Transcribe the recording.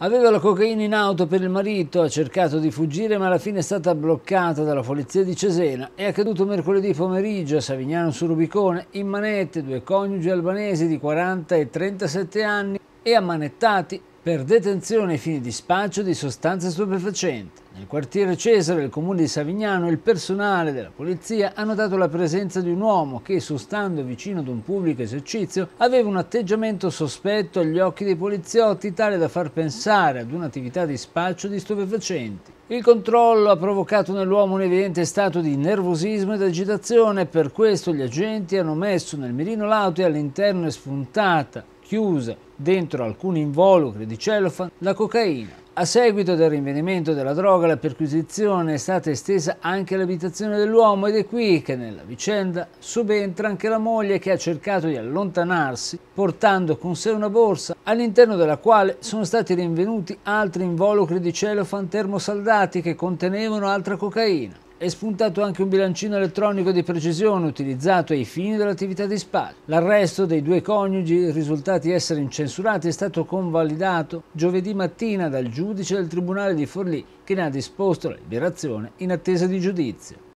Aveva la cocaina in auto per il marito, ha cercato di fuggire ma alla fine è stata bloccata dalla polizia di Cesena. È accaduto mercoledì pomeriggio a Savignano su Rubicone, in manette due coniugi albanesi di 40 e 37 anni e ammanettati per detenzione ai fini di spaccio di sostanze stupefacenti. Nel quartiere Cesare, del comune di Savignano, il personale della polizia ha notato la presenza di un uomo che, sostando vicino ad un pubblico esercizio, aveva un atteggiamento sospetto agli occhi dei poliziotti, tale da far pensare ad un'attività di spaccio di stupefacenti. Il controllo ha provocato nell'uomo un evidente stato di nervosismo ed agitazione, per questo gli agenti hanno messo nel mirino l'auto e all'interno è spuntata chiuse dentro alcuni involucri di cellophane la cocaina. A seguito del rinvenimento della droga la perquisizione è stata estesa anche all'abitazione dell'uomo ed è qui che nella vicenda subentra anche la moglie che ha cercato di allontanarsi portando con sé una borsa all'interno della quale sono stati rinvenuti altri involucri di cellophane termosaldati che contenevano altra cocaina. È spuntato anche un bilancino elettronico di precisione utilizzato ai fini dell'attività di SPA. L'arresto dei due coniugi risultati essere incensurati è stato convalidato giovedì mattina dal giudice del Tribunale di Forlì che ne ha disposto la liberazione in attesa di giudizio.